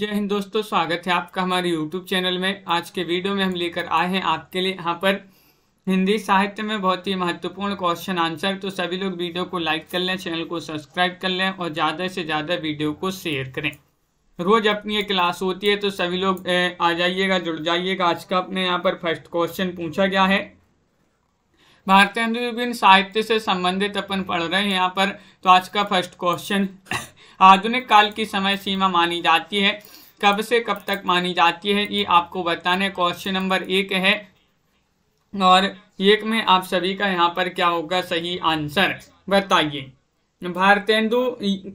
जय हिंद दोस्तों स्वागत है आपका हमारे YouTube चैनल में आज के वीडियो में हम लेकर आए हैं आपके लिए यहाँ पर हिंदी साहित्य में बहुत ही महत्वपूर्ण क्वेश्चन आंसर तो सभी लोग वीडियो को लाइक कर लें चैनल को सब्सक्राइब कर लें और ज़्यादा से ज़्यादा वीडियो को शेयर करें रोज़ अपनी ये क्लास होती है तो सभी लोग आ जाइएगा जुड़ जाइएगा आज का अपने यहाँ पर फर्स्ट क्वेश्चन पूछा गया है भारतीय हिंदू विभिन्न साहित्य से संबंधित अपन पढ़ रहे हैं यहाँ पर तो आज का फर्स्ट क्वेश्चन आधुनिक काल की समय सीमा मानी जाती है कब से कब तक मानी जाती है ये आपको बताना है क्वेश्चन नंबर एक है और एक में आप सभी का यहाँ पर क्या होगा सही आंसर बताइए भारतेंदु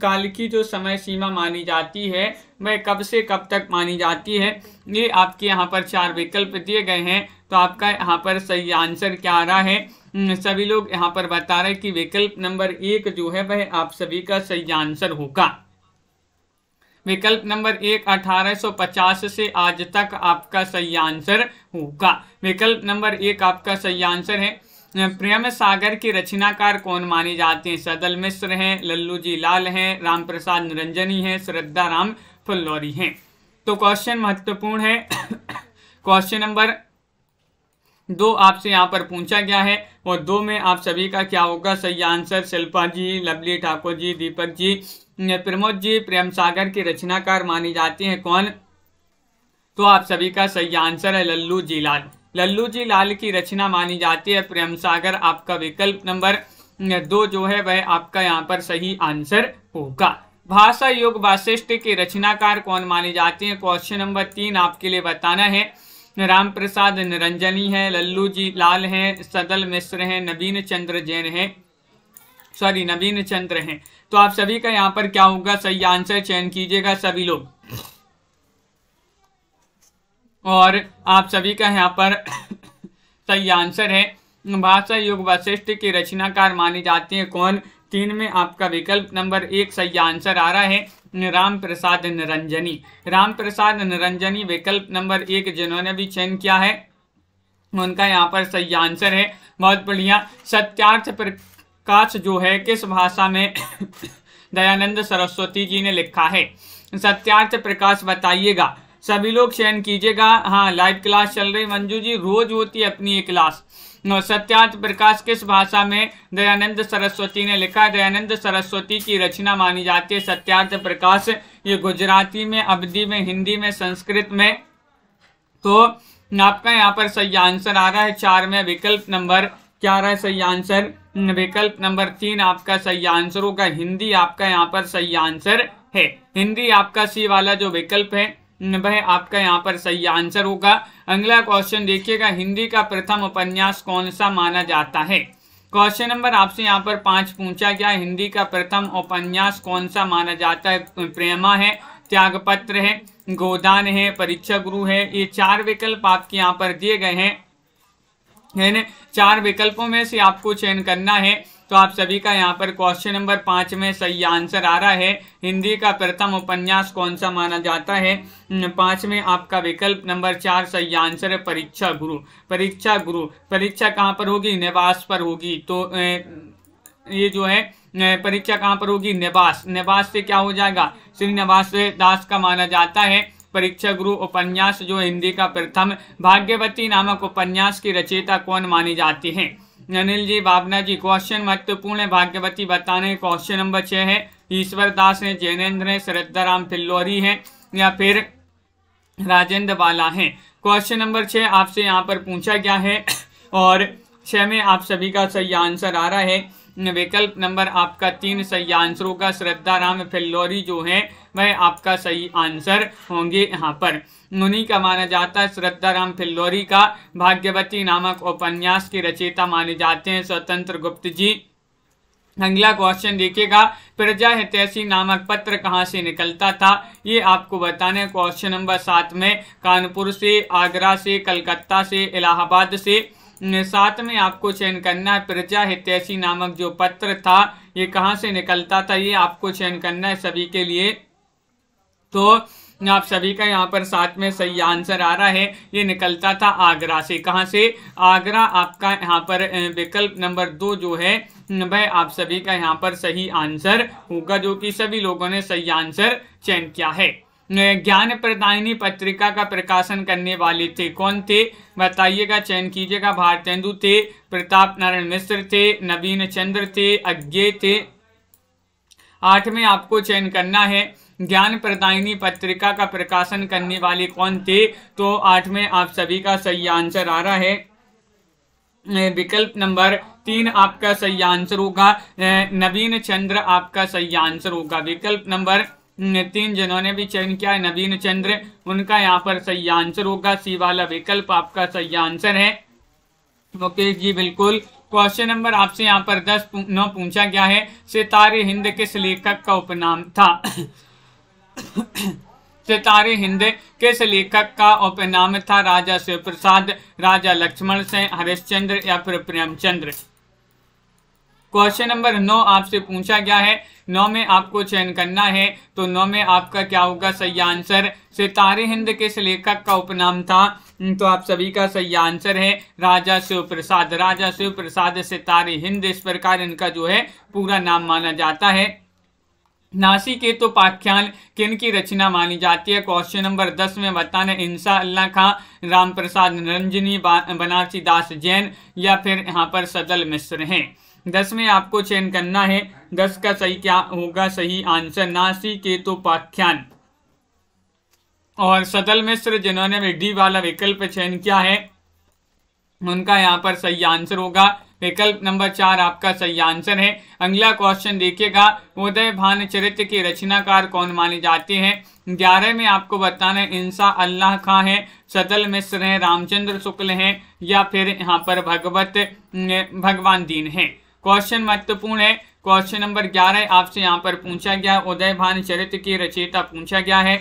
काल की जो समय सीमा मानी जाती है वह कब से कब तक मानी जाती है ये आपके यहाँ पर चार विकल्प दिए गए हैं तो आपका यहाँ पर सही आंसर क्या आ रहा है हम्म, सभी लोग यहाँ पर बता रहे कि विकल्प नंबर एक जो है वह आप सभी का सही आंसर होगा विकल्प नंबर एक 1850 से आज तक आपका सही आंसर होगा विकल्प नंबर एक आपका सही आंसर है प्रेम सागर के रचनाकार कौन माने जाते हैं सदल मिश्र हैं लल्लू जी लाल हैं राम प्रसाद निरंजनी हैं श्रद्धा राम फुल्लौरी हैं तो क्वेश्चन महत्वपूर्ण है क्वेश्चन नंबर दो आपसे यहाँ पर पूछा गया है और दो में आप सभी का क्या होगा सही आंसर शिल्पा जी लवली ठाकुर जी दीपक जी प्रमोद जी प्रेम सागर की रचनाकार मानी जाती हैं कौन तो आप सभी का सही आंसर है लल्लू जी लाल लल्लू जी लाल की रचना मानी जाती है प्रेम सागर आपका विकल्प नंबर दो जो है वह आपका यहाँ पर सही आंसर होगा भाषा योग वाशिष्ठ के रचनाकार कौन माने जाते हैं क्वेश्चन नंबर तीन आपके लिए बताना है राम प्रसाद निरंजनी हैं लल्लू जी लाल हैं सदल मिश्र हैं नवीन चंद्र जैन हैं सॉरी नवीन चंद्र हैं तो आप सभी का यहाँ पर क्या होगा सही आंसर चयन कीजिएगा सभी लोग और आप सभी का यहाँ पर सही आंसर है भाषा युग वशिष्ठ के रचनाकार माने जाते हैं कौन तीन में आपका विकल्प नंबर एक सही आंसर आ रहा है राम प्रसाद निरंजनी राम प्रसाद निरंजनी विकल्प नंबर एक जिन्होंने भी चयन किया है उनका यहाँ पर सही आंसर है बहुत बढ़िया सत्यार्थ प्रकाश जो है किस भाषा में दयानंद सरस्वती जी ने लिखा है सत्यार्थ प्रकाश बताइएगा सभी लोग चयन कीजिएगा हाँ लाइव क्लास चल रही मंजू जी रोज होती है अपनी ये क्लास सत्यार्थ प्रकाश किस भाषा में दयानंद सरस्वती ने लिखा दयानंद सरस्वती की रचना मानी जाती है सत्यार्थ प्रकाश ये गुजराती में अवधि में हिंदी में संस्कृत में तो आपका यहाँ पर सही आंसर आ रहा है चार में विकल्प नंबर क्या रहा है सही आंसर विकल्प नंबर तीन आपका सही आंसर होगा हिंदी आपका यहाँ पर सही आंसर है हिंदी आपका सी वाला जो विकल्प है वह आपका यहाँ पर सही आंसर होगा अगला क्वेश्चन देखिएगा हिंदी का प्रथम उपन्यास कौन सा माना जाता है क्वेश्चन नंबर आपसे यहाँ पर पांच पूछा गया हिंदी का प्रथम उपन्यास कौन सा माना जाता है प्रेमा है त्यागपत्र है गोदान है परीक्षा गुरु है ये चार विकल्प आपके यहाँ पर दिए गए हैं है चार विकल्पों में से आपको चयन करना है तो आप सभी का यहाँ पर क्वेश्चन नंबर पाँच में सही आंसर आ रहा है हिंदी का प्रथम उपन्यास कौन सा माना जाता है पाँच में आपका विकल्प नंबर चार सही आंसर है परीक्षा गुरु परीक्षा गुरु परीक्षा कहाँ पर होगी निवास पर होगी तो ये जो है परीक्षा कहाँ पर होगी निवास निवास से क्या हो जाएगा श्रीनिवास दास का माना जाता है परीक्षा गुरु उपन्यास जो हिंदी का प्रथम भाग्यवती नामक उपन्यास की रचयिता कौन मानी जाती है अनिल जी भावना जी क्वेश्चन महत्वपूर्ण है भाग्यवती बताने क्वेश्चन नंबर छह है ईश्वर दास है जैनेन्द्र है श्रद्धाराम फिल्लोरी है या फिर राजेंद्र बाला है क्वेश्चन नंबर छः आपसे यहाँ पर पूछा गया है और छह में आप सभी का सही आंसर आ रहा है विकल्प नंबर आपका तीन सही आंसर होगा श्रद्धा राम फिल्लौरी जो है वह आपका सही आंसर होंगे यहाँ पर उन्हीं का माना जाता है श्रद्धा राम फिल्लौरी का भाग्यवती नामक उपन्यास के रचयिता माने जाते हैं स्वतंत्र गुप्त जी अगला क्वेश्चन देखिएगा प्रजा हितैषी नामक पत्र कहाँ से निकलता था ये आपको बताने क्वेश्चन नंबर सात में कानपुर से आगरा से कलकत्ता से इलाहाबाद से साथ में आपको चयन करना है प्रजा हितैषी नामक जो पत्र था ये कहाँ से निकलता था ये आपको चयन करना है सभी के लिए तो आप सभी का यहाँ पर साथ में सही आंसर आ रहा है ये निकलता था आगरा से कहाँ से आगरा आपका यहाँ पर विकल्प नंबर दो जो है वह आप सभी का यहाँ पर सही आंसर होगा जो कि सभी लोगों ने सही आंसर चयन किया है ज्ञान प्रदायनी पत्रिका का प्रकाशन करने वाले थे कौन थे बताइएगा चयन कीजिएगा भारतेंदु थे प्रताप नारायण मिश्र थे नवीन चंद्र थे अज्ञे थे आठ में आपको चयन करना है ज्ञान प्रदायनी पत्रिका का प्रकाशन करने वाले कौन थे तो आठ में आप सभी का सही आंसर आ रहा है विकल्प नंबर तीन आपका सही आंसर होगा नवीन चंद्र आपका सही आंसर होगा विकल्प नंबर नितिन जिन्होंने भी चयन किया है नवीन चंद्र उनका यहाँ पर सही आंसर होगा सी वाला विकल्प आपका सही आंसर है मुकेश जी बिल्कुल क्वेश्चन नंबर आपसे यहाँ पर दस नौ पूछा गया है सितारे हिंद किस लेखक का उपनाम था सितारे हिंद किस लेखक का उपनाम था राजा शिव प्रसाद राजा लक्ष्मण सेन हरिश्चंद्र या फिर प्रेमचंद्र क्वेश्चन नंबर नौ आपसे पूछा गया है नौ में आपको चयन करना है तो नौ में आपका क्या होगा सही आंसर सितारे हिंद किस लेखक का उपनाम था हम्म, तो आप सभी का सही आंसर है राजा शिव प्रसाद राजा शिव प्रसाद सितारे हिंद इस प्रकार इनका जो है पूरा नाम माना जाता है नासी के तो पाख्यान किन की रचना मानी जाती है क्वेश्चन नंबर दस में बताना इंसा अल्लाह खां राम प्रसाद निरंजनी बनारसी दास जैन या फिर यहाँ पर सदल मिश्र हैं दस में आपको चयन करना है दस का सही क्या होगा सही आंसर नासी पाख्यान और सतल मिश्र जिन्होंने डी वाला विकल्प चयन किया है उनका यहाँ पर सही आंसर होगा विकल्प नंबर चार आपका सही आंसर है अगला क्वेश्चन देखिएगा उदय भान चरित्र के रचनाकार कौन माने जाते हैं ग्यारह में आपको बताना है इंसा अल्लाह खां है सतल मिश्र है रामचंद्र शुक्ल हैं या फिर यहाँ पर भगवत भगवान दीन है क्वेश्चन महत्वपूर्ण है क्वेश्चन नंबर ग्यारह आपसे यहाँ पर पूछा गया उदय भान चरित्र की रचयिता पूछा गया है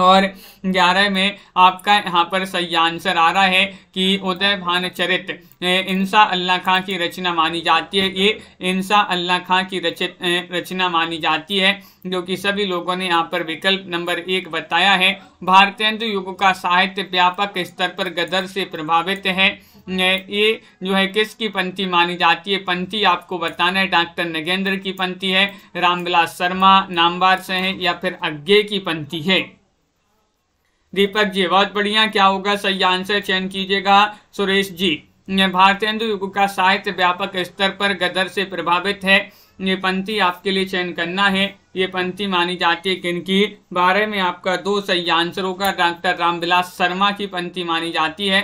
और ग्यारह में आपका यहाँ पर सही आंसर आ रहा है कि उदय भान चरित इंसा अल्लाह खां की रचना मानी जाती है ये इंसा अल्लाह खां की रचित रचना मानी जाती है जो कि सभी लोगों ने यहाँ पर विकल्प नंबर एक बताया है भारतीय युग का साहित्य व्यापक स्तर पर गदर से प्रभावित है ये जो है किसकी पंथी मानी जाती है पंथी आपको बताना है डॉक्टर नगेंद्र की पंथी है रामविलास शर्मा नामवार से है या फिर अज्ञे की पंथी है दीपक जी बहुत बढ़िया क्या होगा सही आंसर चयन कीजिएगा सुरेश जी भारतेंदु युग का साहित्य व्यापक स्तर पर गदर से प्रभावित है ये पंक्ति आपके लिए चयन करना है ये पंक्ति मानी जाती है किनकी बारे में आपका दो सही आंसर होगा डॉक्टर रामविलास शर्मा की पंक्ति मानी जाती है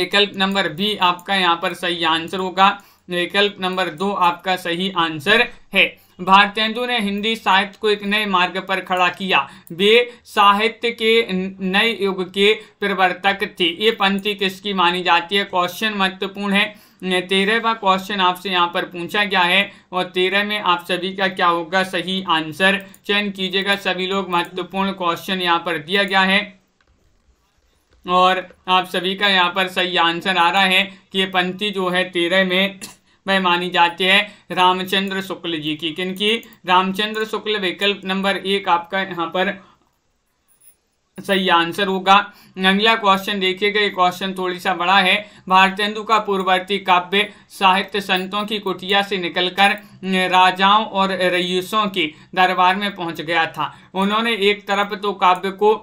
विकल्प नंबर बी आपका यहाँ पर सही आंसर होगा विकल्प नंबर दो आपका सही आंसर है भारतेंदु ने हिंदी साहित्य को एक नए मार्ग पर खड़ा किया वे साहित्य के नए युग के प्रवर्तक थे ये पंक्ति किसकी मानी जाती है क्वेश्चन महत्वपूर्ण है तेरहवा क्वेश्चन आपसे यहाँ पर पूछा गया है और तेरह में आप सभी का क्या होगा सही आंसर चयन कीजिएगा सभी लोग महत्वपूर्ण क्वेश्चन यहाँ पर दिया गया है और आप सभी का यहाँ पर सही आंसर आ रहा है कि ये पंक्ति जो है तेरह में वह मानी जाती है रामचंद्र शुक्ल जी की क्योंकि रामचंद्र शुक्ल विकल्प नंबर एक आपका यहाँ पर सही आंसर होगा अगला क्वेश्चन देखिएगा ये क्वेश्चन थोड़ी सा बड़ा है भारतेंदु का पूर्ववर्ती काव्य साहित्य संतों की कुटिया से निकलकर राजाओं और रईसों के दरबार में पहुंच गया था उन्होंने एक तरफ तो काव्य को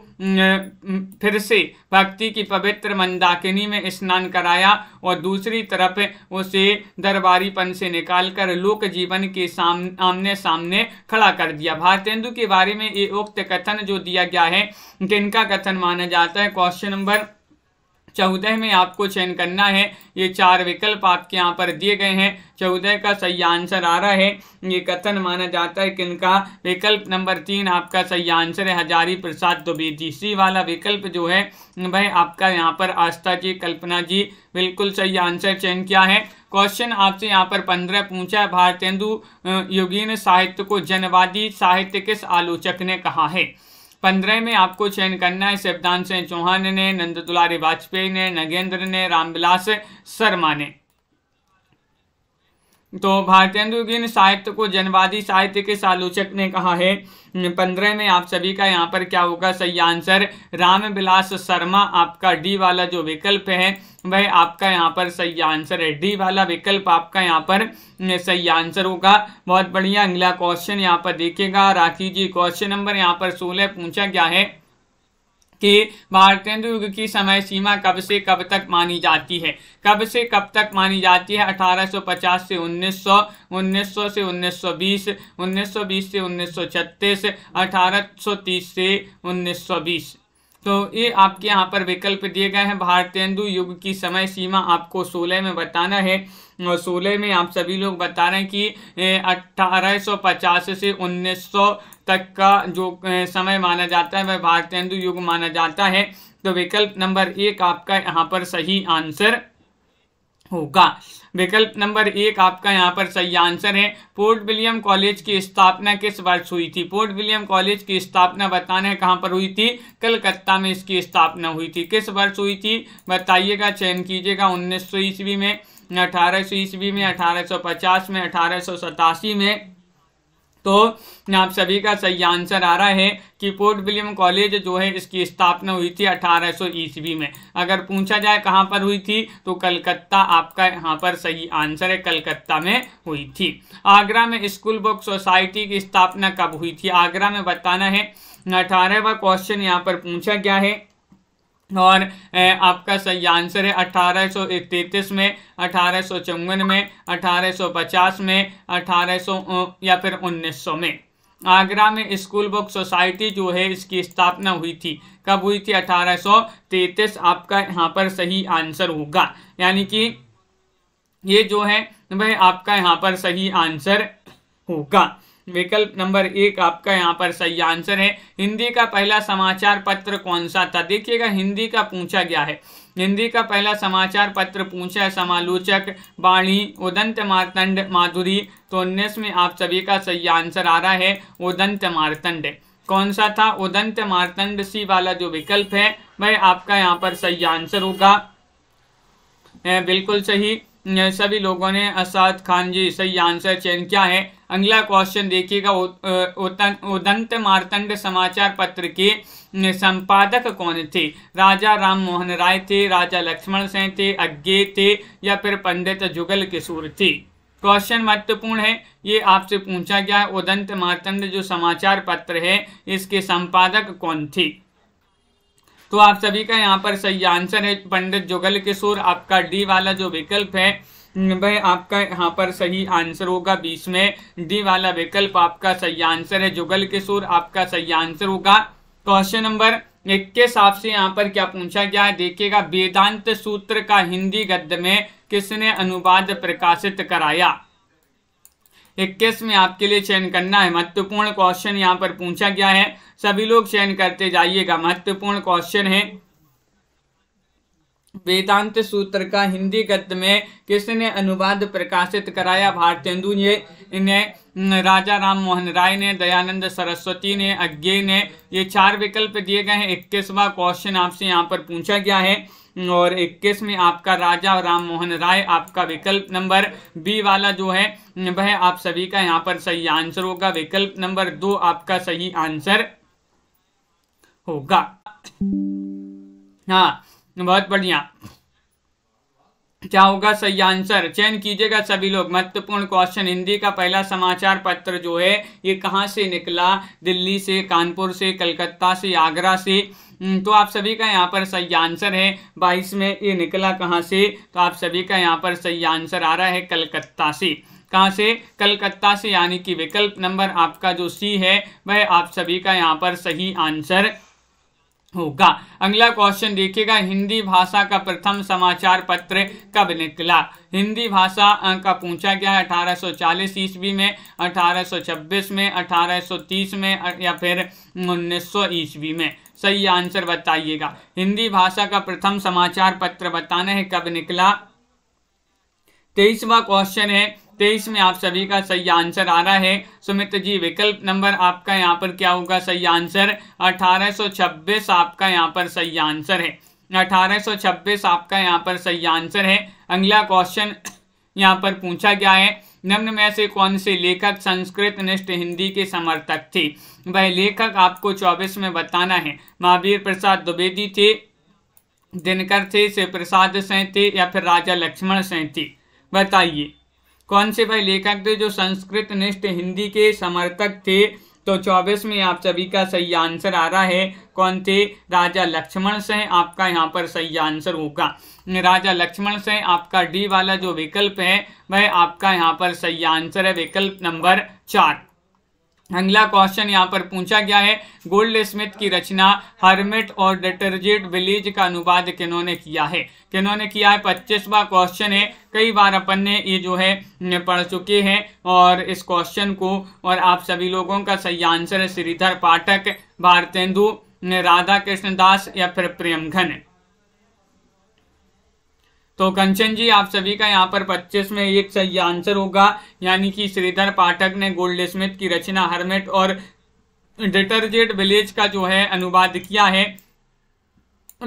फिर से भक्ति की पवित्र मंदाकिनी में स्नान कराया और दूसरी तरफ उसे दरबारीपन से निकालकर लोक जीवन के साम आमने सामने खड़ा कर दिया भारतेंदु के बारे में ये उक्त कथन जो दिया गया है जिनका कथन माना जाता है क्वेश्चन नंबर चौदह में आपको चयन करना है ये चार विकल्प आपके यहाँ पर दिए गए हैं चौदह का सही आंसर आ रहा है ये कथन माना जाता है कि इनका विकल्प नंबर तीन आपका सही आंसर है हजारी प्रसाद दुबे जी सी वाला विकल्प जो है भाई आपका यहाँ पर आस्था जी कल्पना जी बिल्कुल सही आंसर चयन किया है क्वेश्चन आपसे यहाँ पर पंद्रह पूछा है भारतेंदु युगीन साहित्य को जनवादी साहित्य किस आलोचक ने कहा है पंद्रह में आपको चयन करना है शिवदान सिंह चौहान ने नंद दुलारी वाजपेयी ने नगेंद्र ने रामविलास शर्मा ने तो भारतीय साहित्य को जनवादी साहित्य के आलोचक ने कहा है पंद्रह में आप सभी का यहाँ पर क्या होगा सही आंसर रामविलास शर्मा आपका डी वाला जो विकल्प है भाई आपका यहाँ पर सही आंसर है डी वाला विकल्प आपका यहाँ पर सही आंसर होगा बहुत बढ़िया अगला क्वेश्चन यहाँ पर देखेगा राखी जी क्वेश्चन नंबर यहाँ पर सोलह पूछा गया है कि भारतीय युग की समय सीमा कब से कब तक मानी जाती है कब से कब तक मानी जाती है 1850 से 1900 1900 से 1920 1920 से 1936 1830 से 1920 तो ये आपके यहाँ पर विकल्प दिए गए हैं भारतेंदु युग की समय सीमा आपको सोलह में बताना है और सोलह में आप सभी लोग बता रहे हैं कि अट्ठारह से 1900 तक का जो समय माना जाता है वह भारतेंदु युग माना जाता है तो विकल्प नंबर एक आपका यहाँ पर सही आंसर होगा विकल्प नंबर एक आपका यहाँ पर सही आंसर है पोर्ट विलियम कॉलेज की स्थापना किस वर्ष हुई थी पोर्ट विलियम कॉलेज की स्थापना बताना है कहाँ पर हुई थी कलकत्ता में इसकी स्थापना हुई थी किस वर्ष हुई थी बताइएगा चयन कीजिएगा उन्नीस ईस्वी में अठारह ईस्वी में अठारह में अठारह में तो आप सभी का सही आंसर आ रहा है कि पोर्ट विलियम कॉलेज जो है इसकी स्थापना हुई थी 1800 ईस्वी में अगर पूछा जाए कहाँ पर हुई थी तो कलकत्ता आपका यहाँ पर सही आंसर है कलकत्ता में हुई थी आगरा में स्कूल बुक सोसाइटी की स्थापना कब हुई थी आगरा में बताना है अठारहवा क्वेश्चन यहाँ पर पूछा गया है और आपका सही आंसर है अठारह में अठारह में अठारह में अठारह या फिर 1900 में आगरा में स्कूल बुक सोसाइटी जो है इसकी स्थापना हुई थी कब हुई थी 1833 आपका यहाँ पर सही आंसर होगा यानी कि ये जो है वह आपका यहाँ पर सही आंसर होगा विकल्प नंबर एक आपका यहाँ पर सही आंसर है हिंदी का पहला समाचार पत्र कौन सा था देखिएगा हिंदी का पूछा गया है हिंदी का पहला समाचार पत्र पूछा समालोचक बाणी उदंत मारतंड माधुरी तो उन्नीस में आप सभी का सही आंसर आ रहा है उदंत मारतंड कौन सा था उदंत मारतंड सी वाला जो विकल्प है वह आपका यहाँ पर सही आंसर होगा बिल्कुल सही सभी लोगों ने असाद खान जी सही आंसर चयन किया है अगला क्वेश्चन देखिएगा उदंत मारतंड समाचार पत्र के संपादक कौन थे राजा राम मोहन राय थे राजा लक्ष्मण सिंह थे अज्ञे थे या फिर पंडित जुगल किशोर थे क्वेश्चन महत्वपूर्ण है ये आपसे पूछा गया है उदंत मारतंड जो समाचार पत्र है इसके संपादक कौन थे तो आप सभी का यहाँ पर सही आंसर है पंडित जुगल किशोर आपका डी वाला जो विकल्प है वह आपका यहाँ पर सही आंसर होगा बीच में डी वाला विकल्प आपका सही आंसर है जुगल किशोर आपका सही आंसर होगा क्वेश्चन नंबर इक्कीस आपसे यहाँ पर क्या पूछा गया है देखिएगा वेदांत सूत्र का हिंदी गद्य में किसने अनुवाद प्रकाशित कराया इक्कीस में आपके लिए चयन करना है महत्वपूर्ण क्वेश्चन यहाँ पर पूछा गया है सभी लोग चयन करते जाइएगा महत्वपूर्ण क्वेश्चन है वेदांत सूत्र का हिंदी गद्य में किसने अनुवाद प्रकाशित कराया भारतेंदु ने इन्हें राजा राम मोहन राय ने दयानंद सरस्वती ने अज्ञे ने ये चार विकल्प दिए गए हैं इक्कीसवा क्वेश्चन आपसे यहाँ पर पूछा गया है और इक्कीस में आपका राजा राम मोहन राय आपका विकल्प नंबर बी वाला जो है वह आप सभी का यहाँ पर सही आंसर होगा विकल्प नंबर दो आपका सही आंसर होगा हाँ बहुत बढ़िया क्या होगा सही आंसर चयन कीजिएगा सभी लोग महत्वपूर्ण क्वेश्चन हिंदी का पहला समाचार पत्र जो है ये कहाँ से निकला दिल्ली से कानपुर से कलकत्ता से आगरा से हम्म, तो आप सभी का यहाँ पर सही आंसर है बाईस में ये निकला कहाँ से तो आप सभी का यहाँ पर सही आंसर आ रहा है कलकत्ता से कहाँ से कलकत्ता से यानी कि विकल्प नंबर आपका जो सी है वह आप सभी का यहाँ पर सही आंसर होगा अगला क्वेश्चन देखिएगा हिंदी भाषा का प्रथम समाचार पत्र कब निकला हिंदी भाषा का पूछा गया है अठारह सौ चालीस ईस्वी में 1826 में 1830 में या फिर 1900 ईस्वी में सही आंसर बताइएगा हिंदी भाषा का प्रथम समाचार पत्र बताना है कब निकला तेईसवा क्वेश्चन है तेईस में आप सभी का सही आंसर आ रहा है सुमित जी विकल्प नंबर आपका यहाँ पर क्या होगा सही आंसर 1826 आपका यहाँ पर सही आंसर है 1826 आपका यहाँ पर सही आंसर है अगला क्वेश्चन यहाँ पर पूछा गया है निम्न में से कौन से लेखक संस्कृत निष्ठ हिंदी के समर्थक थे वह लेखक आपको चौबीस में बताना है महावीर प्रसाद द्विवेदी थे दिनकर थे शिव प्रसाद सिंह थे या फिर राजा लक्ष्मण सिंह थे बताइए कौन से भाई लेखक थे जो संस्कृत निष्ठ हिंदी के समर्थक थे तो चौबीस में आप सभी का सही आंसर आ रहा है कौन थे राजा लक्ष्मण से आपका यहाँ पर सही आंसर होगा राजा लक्ष्मण से आपका डी वाला जो विकल्प है वह आपका यहाँ पर सही आंसर है विकल्प नंबर चार अगला क्वेश्चन यहाँ पर पूछा गया है गोल्ड स्मिथ की रचना हर्मिट और डिटर्जेंट विलेज का अनुवाद किन्होंने किया है किन्होंने किया है पच्चीसवा क्वेश्चन है कई बार अपन ने ये जो है पढ़ चुके हैं और इस क्वेश्चन को और आप सभी लोगों का सही आंसर है श्रीधर पाठक भारतेंदु राधा कृष्ण दास या फिर प्रेमघन तो कंचन जी आप सभी का यहाँ पर पच्चीस में एक सही आंसर होगा यानी कि श्रीधर पाठक ने गोल्ड स्मिथ की रचना हरमेट और डिटर्जेंट विलेज का जो है अनुवाद किया है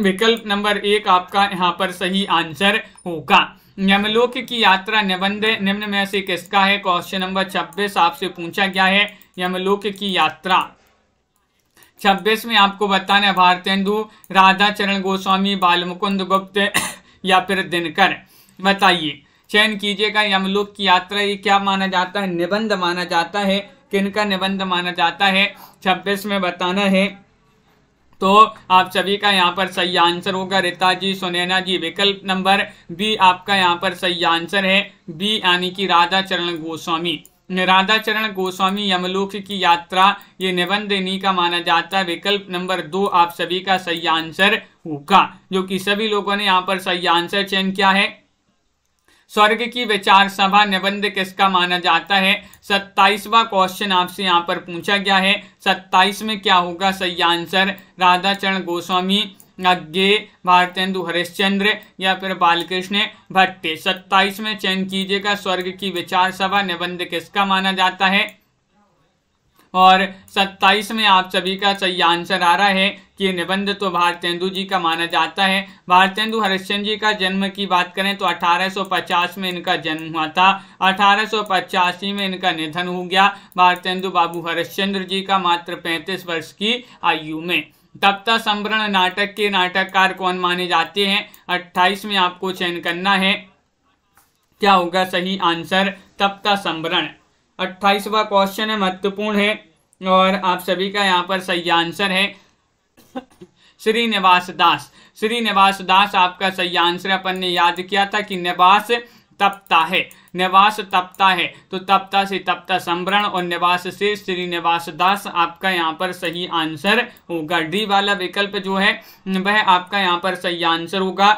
विकल्प नंबर एक आपका यहाँ पर सही आंसर होगा यमलोक की यात्रा निबंध निम्न में से किसका है क्वेश्चन नंबर छब्बीस आपसे पूछा गया है यमलोक की यात्रा छब्बीस में आपको बताना भारतेंदु राधा चरण गोस्वामी बालमुकुंद गुप्त या फिर दिनकर बताइए चयन कीजिएगा यमलोक की यात्रा ये क्या माना जाता है निबंध माना जाता है किन का निबंध माना जाता है छब्बीस में बताना है तो आप सभी का यहाँ पर सही आंसर होगा रिता जी सुनैना जी विकल्प नंबर बी आपका यहाँ पर सही आंसर है बी यानी कि राधा चरण गोस्वामी राधा चरण गोस्वामी यमलोक की यात्रा ये निबंध नी का माना जाता है विकल्प नंबर दो आप सभी का सही आंसर फूका जो कि सभी लोगों ने यहाँ पर सही आंसर चयन किया है स्वर्ग की विचार सभा निबंध किसका माना जाता है सत्ताईसवा क्वेश्चन आपसे यहाँ पर पूछा गया है सत्ताईस में क्या होगा सही आंसर राधाचरण गोस्वामी अज्ञे भारतेंदु हरिश्चंद्र या फिर बालकृष्ण भट्टे सत्ताईस में चयन कीजिएगा स्वर्ग की विचार सभा निबंध किसका माना जाता है और सत्ताईस में आप सभी का सही आंसर आ रहा है कि निबंध तो भारतेंदु जी का माना जाता है भारतेंदु हरिश्चंद्र जी का जन्म की बात करें तो 1850 में इनका जन्म हुआ था अठारह में इनका निधन हो गया भारतेंदु बाबू हरिश्चंद्र जी का मात्र पैंतीस वर्ष की आयु में तप्ता संवरण नाटक के नाटककार कौन माने जाते हैं अट्ठाईस में आपको चयन करना है क्या होगा सही आंसर तप्ता संवरण अट्ठाईसवा क्वेश्चन है महत्वपूर्ण है और आप सभी का यहाँ पर सही आंसर है श्रीनिवास दास श्रीनिवास दास आपका सही आंसर अपन ने याद किया था कि निवास तपता है निवास तपता है तो तपता से तपता संभरण और निवास से श्रीनिवास दास आपका यहाँ पर सही आंसर होगा डी वाला विकल्प जो है वह आपका यहाँ पर सही आंसर होगा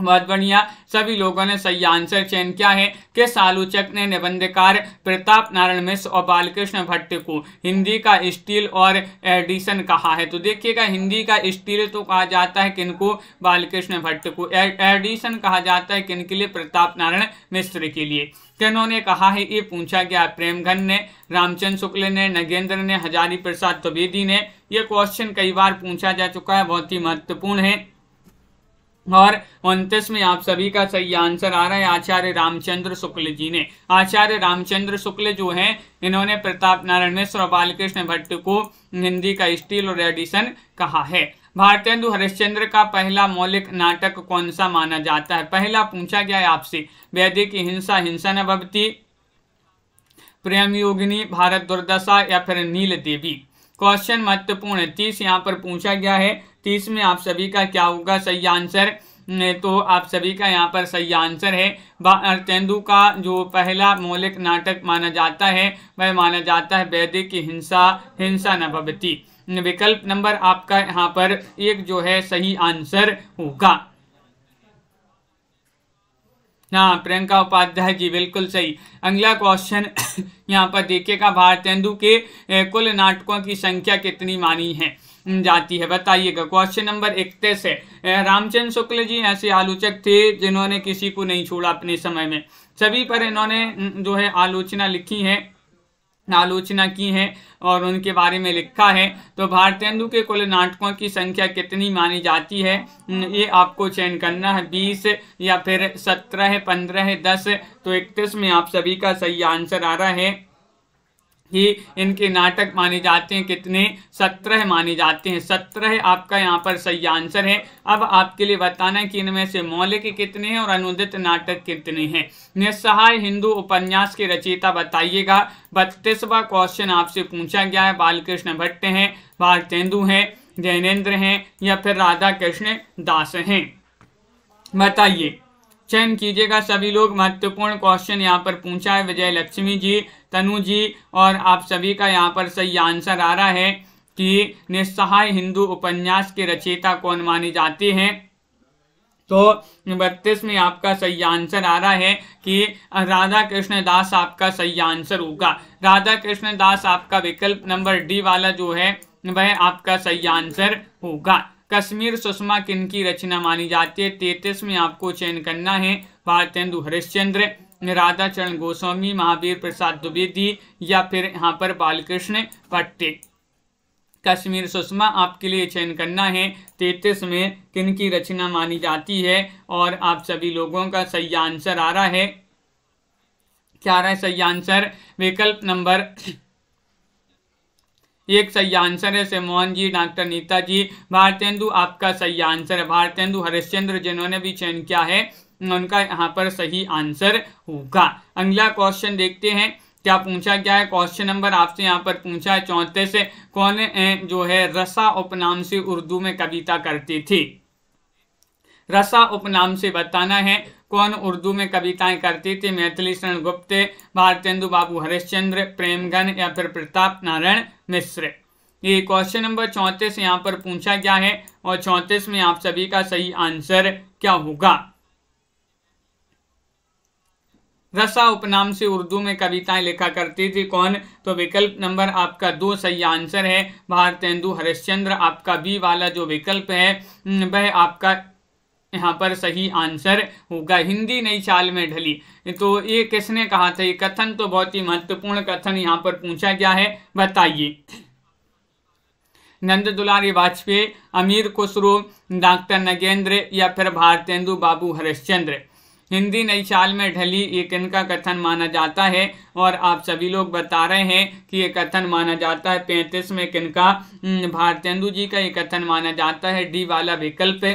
बहुत बढ़िया सभी लोगों ने सही आंसर चयन किया है कि सालूचक ने निबंधकार प्रताप नारायण मिश्र और बालकृष्ण भट्ट को हिंदी का स्टील और एडिसन कहा है तो देखिएगा हिंदी का स्टील तो कहा जाता है किनको बालकृष्ण भट्ट को एडिसन कहा जाता है किन के लिए प्रताप नारायण मिश्र के लिए किन्होंने कहा है ये पूछा गया प्रेमघन ने रामचंद्र शुक्ल ने नगेंद्र ने हजारी प्रसाद द्विवेदी ने ये क्वेश्चन कई बार पूछा जा चुका है बहुत ही महत्वपूर्ण है और उनतीस में आप सभी का सही आंसर आ रहा है आचार्य रामचंद्र शुक्ल जी ने आचार्य रामचंद्र शुक्ल जो हैं इन्होंने प्रताप नारायण मिश्र और बालकृष्ण भट्ट को हिंदी का स्टील और एडिशन कहा है भारतेंदु हरिश्चंद्र का पहला मौलिक नाटक कौन सा माना जाता है पहला पूछा गया है आपसे वैदिक हिंसा हिंसा न भवती प्रेम योगिनी भारत दुर्दशा या फिर नील देवी क्वेश्चन महत्वपूर्ण तीस यहाँ पर पूछा गया है तीस में आप सभी का क्या होगा सही आंसर तो आप सभी का यहाँ पर सही आंसर है तेंदु का जो पहला मौलिक नाटक माना जाता है वह माना जाता है वैदिक की हिंसा हिंसा न भवती विकल्प नंबर आपका यहाँ पर एक जो है सही आंसर होगा हाँ प्रियंका उपाध्याय जी बिल्कुल सही अगला क्वेश्चन यहाँ पर देखिएगा भारतेंदु के कुल नाटकों की संख्या कितनी मानी है जाती है बताइएगा क्वेश्चन नंबर इकतीस है रामचंद्र शुक्ल जी ऐसे आलोचक थे जिन्होंने किसी को नहीं छोड़ा अपने समय में सभी पर इन्होंने जो है आलोचना लिखी है आलोचना की है और उनके बारे में लिखा है तो भारतेंदु के कुल नाटकों की संख्या कितनी मानी जाती है ये आपको चयन करना है बीस या फिर सत्रह पंद्रह दस तो इकतीस में आप सभी का सही आंसर आ रहा है ही इनके नाटक माने जाते हैं कितने सत्रह माने जाते हैं सत्रह आपका यहाँ पर सही आंसर है अब आपके लिए बताना है कि इनमें से मौलिक कितने हैं और अनुदित नाटक कितने हैं निस्सहाय हिंदू उपन्यास के रचयिता बताइएगा बत्तीसवा क्वेश्चन आपसे पूछा गया है बालकृष्ण भट्ट हैं भारतेंदु हैं जैनेन्द्र हैं या फिर राधा कृष्ण दास हैं बताइए चयन कीजिएगा सभी लोग महत्वपूर्ण क्वेश्चन यहाँ पर पूछा है विजय लक्ष्मी जी तनु जी और आप सभी का यहाँ पर सही आंसर आ रहा है कि निस्सहाय हिंदू उपन्यास के रचयिता कौन मानी जाती हैं तो बत्तीस में आपका सही आंसर आ रहा है कि राधा कृष्ण दास आपका सही आंसर होगा राधा कृष्ण दास आपका विकल्प नंबर डी वाला जो है वह आपका सही आंसर होगा कश्मीर सुषमा किन की रचना मानी जाती है तैतीस में आपको चयन करना है भारतेंदु हरिश्चंद्र राधा चरण गोस्वामी महावीर प्रसाद द्विवेदी या फिर यहाँ पर बालकृष्ण पट्टी कश्मीर सुषमा आपके लिए चयन करना है तैतीस में किन की रचना मानी जाती है और आप सभी लोगों का सही आंसर आ रहा है क्या आ रहा है सही आंसर विकल्प नंबर एक सही आंसर है सेमोहन जी डॉक्टर नीता जी भारतेंदु आपका सही आंसर है भारतेंदु हरिश्चंद्र जिन्होंने भी चयन किया है हम्म, उनका यहाँ पर सही आंसर होगा अगला क्वेश्चन देखते हैं क्या पूछा गया है क्वेश्चन नंबर आपसे यहाँ पर पूछा है चौंतीस कौन जो है रसा उपनाम से उर्दू में कविता करती थी रसा उपनाम से बताना है कौन उर्दू में कविताएं करती थी मैथिली शरण गुप्त भारतेंदु बाबू हरिश्चंद्र प्रेमगन या फिर प्रताप नारायण मिश्र ये क्वेश्चन नंबर चौंतीस यहाँ पर पूछा गया है और चौंतीस में आप सभी का सही आंसर क्या होगा रसा उपनाम से उर्दू में कविताएं लिखा करती थी कौन तो विकल्प नंबर आपका दो सही आंसर है भारतेंदु हरिश्चंद्र आपका बी वाला जो विकल्प है वह आपका यहाँ पर सही आंसर होगा हिंदी नई चाल में ढली तो ये किसने कहा था ये कथन तो बहुत ही महत्वपूर्ण कथन यहाँ पर पूछा गया है बताइए नंद दुलारी वाजपेयी अमीर खुसरो डॉक्टर नगेंद्र या फिर भारतेंदु बाबू हरिश्चंद्र हिंदी नई साल में ढली ये किनका कथन माना जाता है और आप सभी लोग बता रहे हैं कि ये कथन माना जाता है पैंतीस में किनका भारतेंदु जी का ये कथन माना जाता है डी वाला विकल्प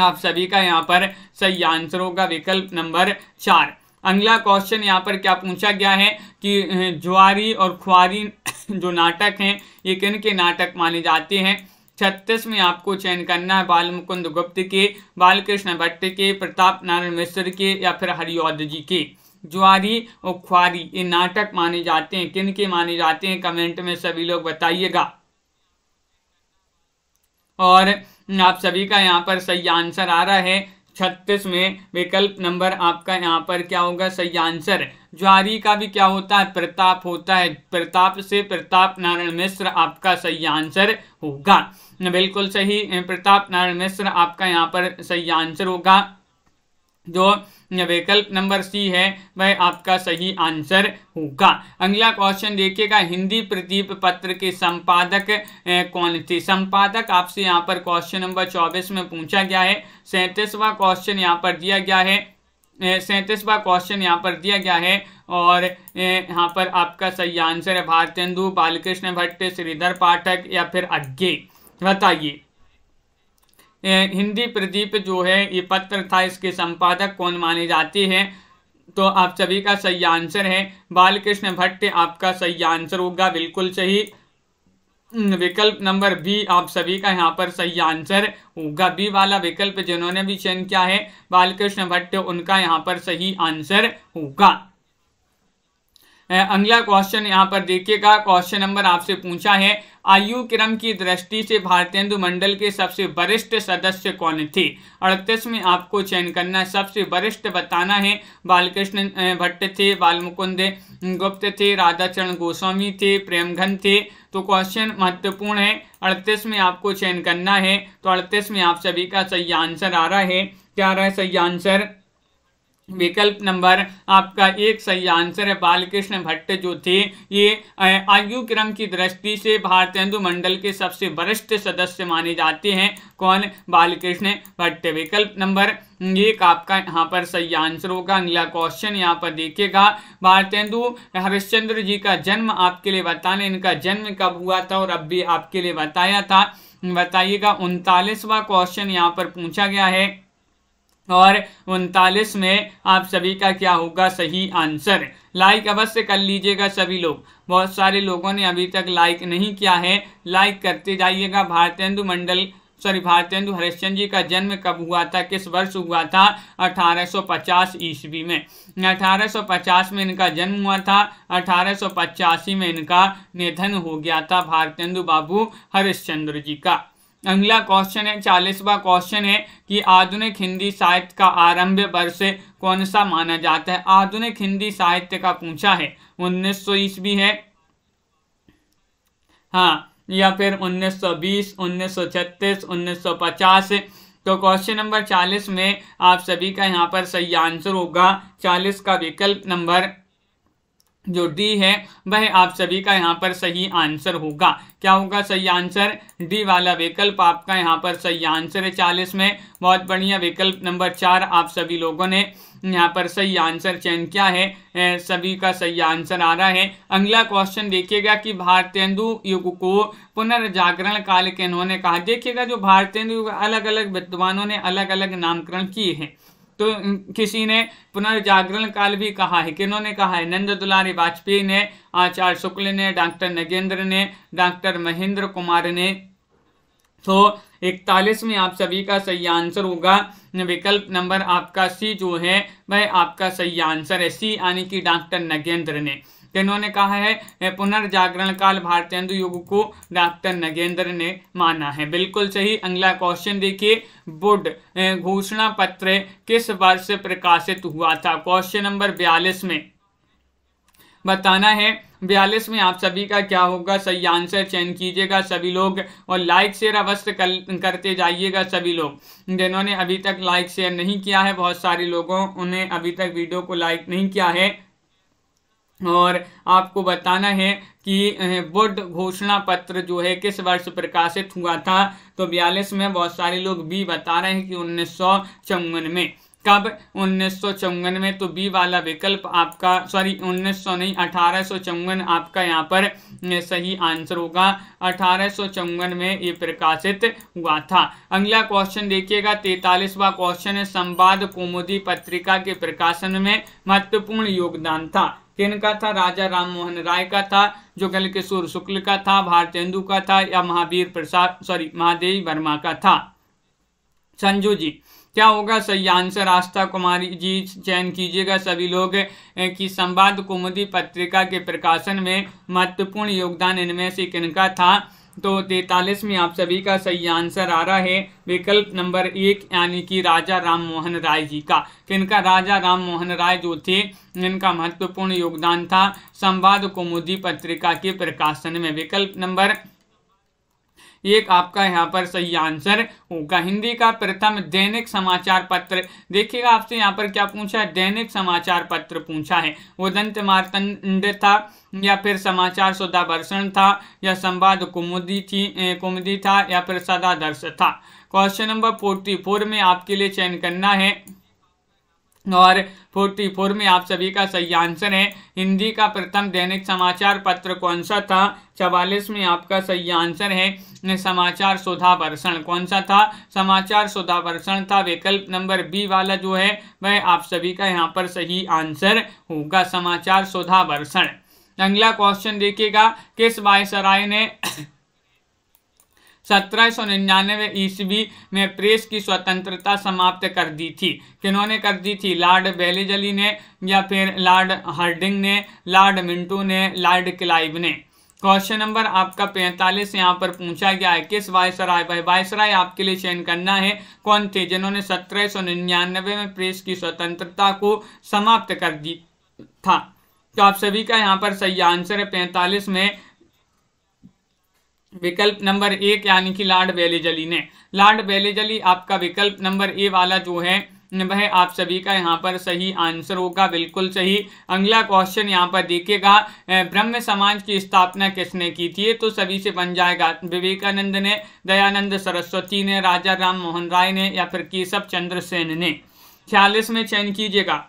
आप सभी का यहाँ पर सही आंसरों का विकल्प नंबर चार अगला क्वेश्चन यहाँ पर क्या पूछा गया है कि ज्वारी और खुआरी जो नाटक हैं ये किन के नाटक माने जाते हैं छत्तीस में आपको चयन करना है बाल मुकुंद गुप्त के बालकृष्ण भट्ट के प्रताप नारायण मिश्र के या फिर हरिओद जी के ज्वारी और ख्वारी ये नाटक माने जाते हैं किन के माने जाते हैं कमेंट में सभी लोग बताइएगा और आप सभी का यहाँ पर सही आंसर आ रहा है छत्तीस में विकल्प नंबर आपका यहाँ पर क्या होगा सही आंसर ज्वारी का भी क्या होता है प्रताप होता है प्रताप से प्रताप नारायण मिश्र आपका सही आंसर होगा बिल्कुल सही प्रताप नारायण मिश्र आपका यहाँ पर सही आंसर होगा जो विकल्प नंबर सी है वह आपका सही आंसर होगा अगला क्वेश्चन देखिएगा हिंदी प्रदीप पत्र के संपादक कौन थे संपादक आपसे यहाँ पर क्वेश्चन नंबर चौबीस में पूछा गया है सैंतीसवा क्वेश्चन यहाँ पर दिया गया है सैंतीसवा क्वेश्चन यहाँ पर दिया गया है और यहाँ पर आपका सही आंसर है भारतेंदु बालकृष्ण भट्ट श्रीधर पाठक या फिर अज्ञे बताइए हिंदी प्रदीप जो है ये पत्र था इसके संपादक कौन माने जाते हैं तो आप सभी का सही आंसर है बालकृष्ण भट्ट आपका सही आंसर होगा बिल्कुल सही हम्म, विकल्प नंबर बी आप सभी का यहाँ पर सही आंसर होगा बी वाला विकल्प जिन्होंने भी चयन किया है बालकृष्ण भट्ट उनका यहाँ पर सही आंसर होगा अगला क्वेश्चन यहाँ पर देखिएगा क्वेश्चन नंबर आपसे पूछा है आयु क्रम की दृष्टि से भारतेंदु मंडल के सबसे वरिष्ठ सदस्य कौन थे अड़तीस में आपको चयन करना है सबसे वरिष्ठ बताना है बालकृष्ण भट्ट थे बालमुकुंद गुप्त थे राधाचरण गोस्वामी थे प्रेमघन थे तो क्वेश्चन महत्वपूर्ण है अड़तीस में आपको चयन करना है तो अड़तीस में आप सभी का सही आंसर आ रहा है क्या आ रहा है सही आंसर विकल्प नंबर आपका एक सही आंसर है बालकृष्ण भट्ट जो थे ये आयु क्रम की दृष्टि से भारतेंदु मंडल के सबसे वरिष्ठ सदस्य माने जाते हैं कौन बालकृष्ण भट्ट विकल्प नंबर एक आपका यहाँ पर सही आंसर होगा अगला क्वेश्चन यहाँ पर देखिएगा भारतेंदु हरिश्चंद्र जी का जन्म आपके लिए बताने इनका जन्म कब हुआ था और अब भी आपके लिए बताया था बताइएगा उनतालीसवा क्वेश्चन यहाँ पर पूछा गया है और उनतालीस में आप सभी का क्या होगा सही आंसर लाइक अवश्य कर लीजिएगा सभी लोग बहुत सारे लोगों ने अभी तक लाइक नहीं किया है लाइक करते जाइएगा भारतेंदु मंडल सॉरी भारतेंदु हरिश्चंद जी का जन्म कब हुआ था किस वर्ष हुआ था 1850 ईस्वी में 1850 में इनका जन्म हुआ था अठारह में इनका निधन हो गया था भारतेंदु बाबू हरिश्चंद्र जी का अगला क्वेश्चन है चालीसवा क्वेश्चन है कि आधुनिक हिंदी साहित्य का आरंभ वर्ष कौन सा माना जाता है आधुनिक हिंदी साहित्य का पूछा है उन्नीस सौ ईस्वी है हाँ या फिर उन्नीस उन्नीस सौ सौ बीस छत्तीस उन्नीस सौ पचास तो क्वेश्चन नंबर चालीस में आप सभी का यहाँ पर सही आंसर होगा चालीस का विकल्प नंबर जो डी है वह आप सभी का यहाँ पर सही आंसर होगा क्या होगा सही आंसर डी वाला विकल्प आपका यहाँ पर सही आंसर है चालीस में बहुत बढ़िया विकल्प नंबर चार आप सभी लोगों ने यहाँ पर सही आंसर चयन किया है सभी का सही आंसर आ रहा है अगला क्वेश्चन देखिएगा कि भारतेंदु युग को पुनर्जागरण काल के इन्होंने कहा देखिएगा जो भारतेंदु युग अलग अलग विद्वानों ने अलग अलग नामकरण किए हैं तो किसी ने पुनर्जागरण काल भी कहा है किन्होंने कहा है नंद दुलारी वाजपेयी ने आचार्य शुक्ल ने डॉक्टर नगेंद्र ने डॉक्टर महेंद्र कुमार ने तो इकतालीस में आप सभी का सही आंसर होगा विकल्प नंबर आपका सी जो है वह आपका सही आंसर है सी यानी कि डॉक्टर नगेंद्र ने जिन्होंने तो कहा है पुनर्जागरण काल भारतीय हिंदू युग को डॉक्टर नगेंद्र ने माना है बिल्कुल सही अगला क्वेश्चन देखिए बुड घोषणा पत्र किस वर्ष प्रकाशित हुआ था क्वेश्चन नंबर बयालीस में बताना है बयालीस में आप सभी का क्या होगा सही आंसर चयन कीजिएगा सभी लोग और लाइक शेयर अवश्य कर, करते जाइएगा सभी लोग जिन्होंने अभी तक लाइक शेयर नहीं किया है बहुत सारे लोगों उन्हें अभी तक वीडियो को लाइक नहीं किया है और आपको बताना है कि बुद्ध घोषणा पत्र जो है किस वर्ष प्रकाशित हुआ था तो बयालीस में बहुत सारे लोग बी बता रहे हैं कि उन्नीस में कब उन्नीस में तो बी वाला विकल्प आपका सॉरी उन्नीस सौ नहीं अठारह आपका यहाँ पर सही आंसर होगा अठारह में ये प्रकाशित हुआ था अगला क्वेश्चन देखिएगा तैतालीसवा क्वेश्चन है संवाद कोमोदी पत्रिका के प्रकाशन में महत्वपूर्ण योगदान था किन का था राजा मोहन राय का था जो किशोर शुक्ल का था भारतेंदु का था या महावीर प्रसाद सॉरी महादेवी वर्मा का था संजू जी क्या होगा सही आंसर आस्था कुमारी जी चयन कीजिएगा सभी लोग की संवाद कुमुदी पत्रिका के प्रकाशन में महत्वपूर्ण योगदान इनमें से किनका था तो तैतालीस में आप सभी का सही आंसर आ रहा है विकल्प नंबर एक यानी कि राजा राम मोहन राय जी का किनका राजा राम मोहन राय जो थे इनका महत्वपूर्ण योगदान था संवाद कुमुदी पत्रिका के प्रकाशन में विकल्प नंबर एक आपका यहाँ पर सही आंसर होगा हिंदी का प्रथम दैनिक समाचार पत्र देखिएगा आपसे यहाँ पर क्या पूछा है दैनिक समाचार पत्र पूछा है वो दंत मार्तंड था या फिर समाचार सुधा भर्षण था या संवाद कुमुदी थी कुमुदी था या फिर सदा दर्श था क्वेश्चन नंबर फोर्टी फोर में आपके लिए चयन करना है और फोर्टी फोर में आप सभी का सही आंसर है हिंदी का प्रथम दैनिक समाचार पत्र कौन सा था चवालीस में आपका सही आंसर है ने समाचार सुधा भर्षण कौन सा था समाचार सुधा भर्षण था विकल्प नंबर बी वाला जो है वह आप सभी का यहाँ पर सही आंसर होगा समाचार सुधा भर्षण अगला क्वेश्चन देखिएगा किस वायसराय ने सत्रह सौ निन्यानवे ईस्वी में प्रेस की स्वतंत्रता समाप्त कर दी थी किन्होंने कर दी थी लॉर्ड बेलेजली ने या फिर लॉर्ड हार्डिंग ने लॉर्ड मिंटो ने लॉर्ड क्लाइव ने क्वेश्चन नंबर आपका पैंतालीस यहाँ पर पूछा गया है किस वायसराय पर वायसराय आपके लिए चयन करना है कौन थे जिन्होंने सत्रह सौ निन्यानवे में प्रेस की स्वतंत्रता को समाप्त कर दी था तो आप सभी का यहाँ पर सही आंसर है पैंतालीस में विकल्प नंबर एक यानी कि लार्ड बेलेजली ने लॉर्ड बेलेजली आपका विकल्प नंबर ए वाला जो है वह आप सभी का यहाँ पर सही आंसर होगा बिल्कुल सही अगला क्वेश्चन यहाँ पर देखिएगा ब्रह्म समाज की स्थापना किसने की थी तो सभी से बन जाएगा विवेकानंद ने दयानंद सरस्वती ने राजा राम मोहन राय ने या फिर केशव चंद्र सेन ने छियालीस में चयन कीजिएगा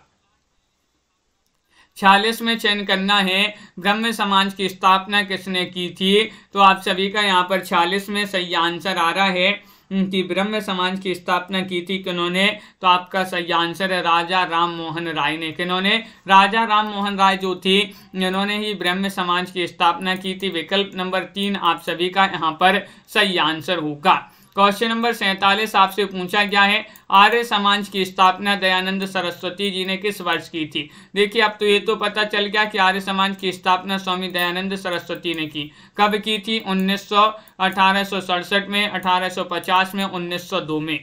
छियालीस में चयन करना है ब्रह्म समाज की स्थापना किसने की थी तो आप सभी का यहाँ पर छियालीस में सही आंसर आ रहा है की ब्रह्म समाज की स्थापना की थी किन्होंने तो आपका सही आंसर है राजा राम मोहन राय ने किन्होंने राजा राम मोहन राय जो थी इन्होंने ही ब्रह्म समाज की स्थापना की थी विकल्प नंबर तीन आप सभी का यहाँ पर सही आंसर होगा क्वेश्चन नंबर सैंतालीस आपसे पूछा गया है आर्य समाज की स्थापना दयानंद सरस्वती जी ने किस वर्ष की थी देखिए अब तो ये तो पता चल गया कि आर्य समाज की स्थापना स्वामी दयानंद सरस्वती ने की कब की थी उन्नीस सौ में 1850 में 1902 में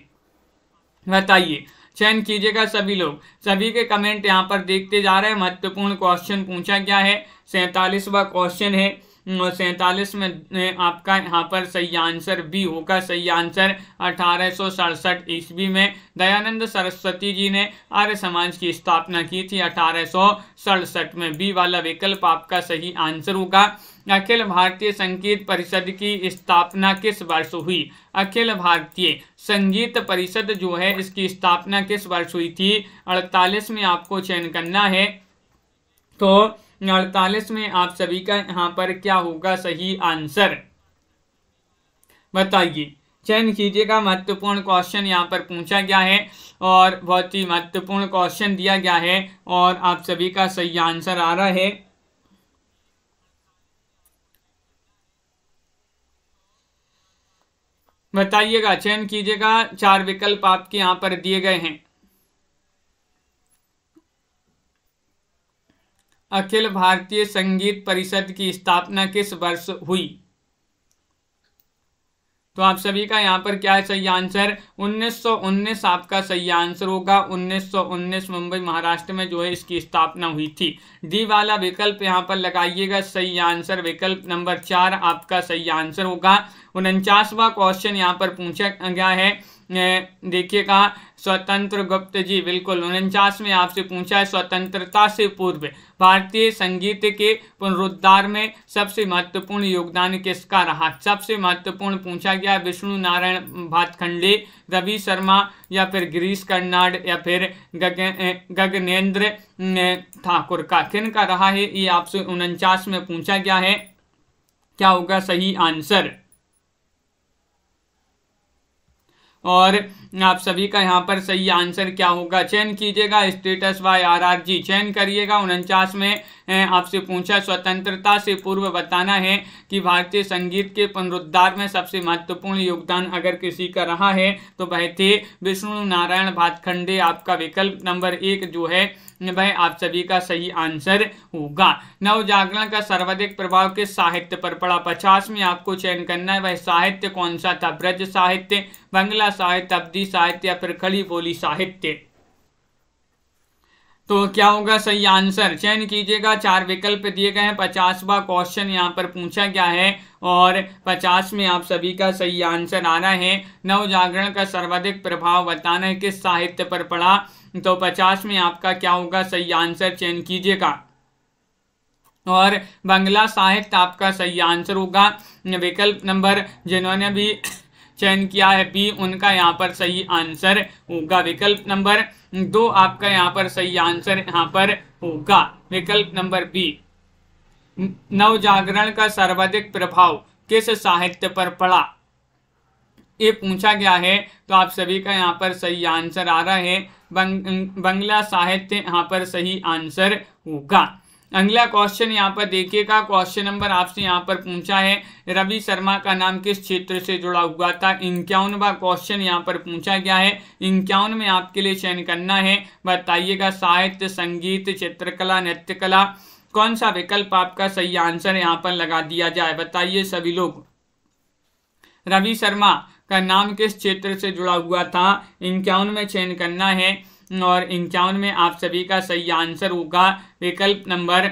बताइए चयन कीजिएगा सभी लोग सभी के कमेंट यहाँ पर देखते जा रहे हैं महत्वपूर्ण क्वेश्चन पूछा गया है सैंतालीसवा क्वेश्चन है सैतालीस में आपका यहाँ पर सही आंसर बी होगा सही आंसर अठारह सौ सड़सठ ईस्वी में दयानंद सरस्वती जी ने आर्य समाज की स्थापना की थी अठारह सौ सड़सठ में बी वाला विकल्प आपका सही आंसर होगा अखिल भारतीय संगीत परिषद की स्थापना किस वर्ष हुई अखिल भारतीय संगीत परिषद जो है इसकी स्थापना किस वर्ष हुई थी अड़तालीस में आपको चयन करना है तो अड़तालीस में आप सभी का यहाँ पर क्या होगा सही आंसर बताइए चयन कीजिएगा महत्वपूर्ण क्वेश्चन यहाँ पर पूछा गया है और बहुत ही महत्वपूर्ण क्वेश्चन दिया गया है और आप सभी का सही आंसर आ रहा है बताइएगा चयन कीजिएगा चार विकल्प आपके यहाँ पर दिए गए हैं अखिल भारतीय संगीत परिषद की स्थापना किस वर्ष हुई तो आप सभी का यहाँ पर क्या है सही आंसर 1919 आपका सही आंसर होगा 1919 मुंबई महाराष्ट्र में जो है इसकी स्थापना हुई थी डी वाला विकल्प यहाँ पर लगाइएगा सही आंसर विकल्प नंबर चार आपका सही आंसर होगा उनचासवा क्वेश्चन यहाँ पर पूछा गया है देखिएगा स्वतंत्र गुप्त जी बिल्कुल उनचास में आपसे पूछा है स्वतंत्रता से पूर्व भारतीय संगीत के पुनरुद्धार में सबसे महत्वपूर्ण योगदान किसका रहा सबसे महत्वपूर्ण पूछा गया विष्णु नारायण भातखंडे रवि शर्मा या फिर गिरीश कर्नाड या फिर गग गगनेन्द्र ठाकुर का किन का रहा है ये आपसे उनचास में पूछा गया है क्या होगा सही आंसर और आप सभी का यहाँ पर सही आंसर क्या होगा चयन कीजिएगा status Y R R ji चयन करिएगा उनचास में आपसे पूछा स्वतंत्रता से पूर्व बताना है कि भारतीय संगीत के पुनरुद्धार में सबसे महत्वपूर्ण योगदान अगर किसी का रहा है तो वह थे विष्णु नारायण भातखंडे आपका विकल्प नंबर एक जो है वह आप सभी का सही आंसर होगा नव जागरण का सर्वाधिक प्रभाव के साहित्य पर पड़ा पचास में आपको चयन करना है वह साहित्य कौन सा था ब्रज साहित्य बंगला साहित्य अवधि साहित्य या फिर खड़ी बोली साहित्य तो क्या होगा सही आंसर चयन कीजिएगा चार विकल्प दिए गए हैं पचासवा क्वेश्चन यहाँ पर पूछा गया है और पचास में आप सभी का सही आंसर आना है नव जागरण का सर्वाधिक प्रभाव बताना है किस साहित्य पर पड़ा तो पचास में आपका क्या होगा सही आंसर चयन कीजिएगा और बंगला साहित्य आपका सही आंसर होगा विकल्प नंबर जिन्होंने भी चयन किया है बी उनका यहाँ पर सही आंसर होगा विकल्प नंबर दो आपका यहाँ पर सही आंसर यहाँ पर होगा विकल्प नंबर बी नवजागरण का सर्वाधिक प्रभाव किस साहित्य पर पड़ा ये पूछा गया है तो आप सभी का यहाँ पर सही आंसर आ रहा है बंग, बंगला साहित्य यहाँ पर सही आंसर होगा अगला क्वेश्चन यहाँ पर देखिएगा क्वेश्चन नंबर आपसे यहाँ पर पूछा है रवि शर्मा का नाम किस क्षेत्र से जुड़ा हुआ था इक्यावनवा क्वेश्चन यहाँ पर पूछा गया है इक्यावन में आपके लिए चयन करना है बताइएगा साहित्य संगीत चित्रकला नृत्य कला कौन सा विकल्प आपका सही आंसर यहाँ पर लगा दिया जाए बताइए सभी लोग रवि शर्मा का नाम किस क्षेत्र से जुड़ा हुआ था इक्यावन में चयन करना है और इंक्यावन में आप सभी का सही आंसर होगा विकल्प नंबर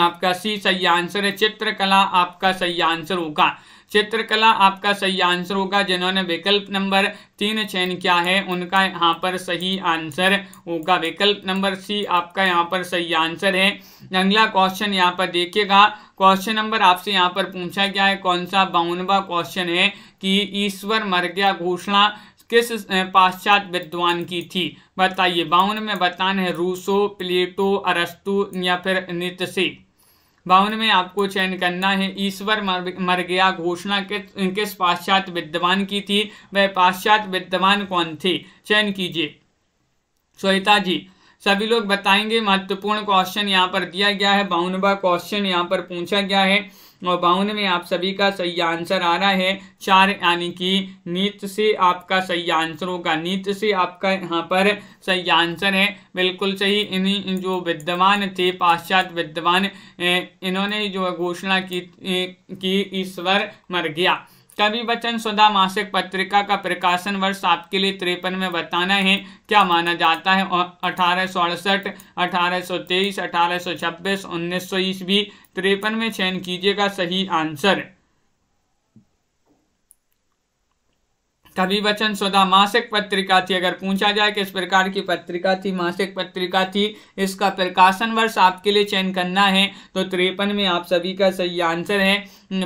आपका सी सही आंसर है चित्रकला आपका सही आंसर होगा चित्रकला आपका सही आंसर होगा जिन्होंने विकल्प नंबर तीन चयन किया है उनका यहाँ पर सही आंसर होगा विकल्प नंबर सी आपका यहाँ पर सही आंसर है अगला क्वेश्चन यहाँ पर देखिएगा क्वेश्चन नंबर आपसे यहाँ पर पूछा गया है कौन सा बावनवा क्वेश्चन है कि ईश्वर मर गया घोषणा किस पाश्चात विद्वान की थी बताइए बावन में बताने है रूसो प्लेटो अरस्तु या फिर से बावन में आपको चयन करना है ईश्वर मर, गया घोषणा किस किस पाश्चात्य विद्वान की थी वह पाश्चात विद्वान कौन थे चयन कीजिए श्वेता जी सभी लोग बताएंगे महत्वपूर्ण क्वेश्चन यहाँ पर दिया गया है बावनवा क्वेश्चन यहाँ पर पूछा गया है और बावन में आप सभी का सही आंसर आ रहा है चार यानी कि नीत से आपका सही आंसर होगा नीत से आपका यहाँ पर सही आंसर है बिल्कुल सही इन्हीं जो विद्वान थे पाश्चात्य विद्वान इन्होंने जो घोषणा की कि ईश्वर मर गया कवि वचन सुधा मासिक पत्रिका का प्रकाशन वर्ष आपके लिए तिरपन में बताना है क्या माना जाता है अठारह सौ अड़सठ अठारह सौ तेईस अठारह सौ छब्बीस उन्नीस सौ ईस्वी तिरपन में चयन कीजिएगा सही आंसर वचन सुधा मासिक पत्रिका थी अगर पूछा जाए किस प्रकार की पत्रिका थी मासिक पत्रिका थी इसका प्रकाशन वर्ष आपके लिए चयन करना है तो तिरपन में आप सभी का सही आंसर है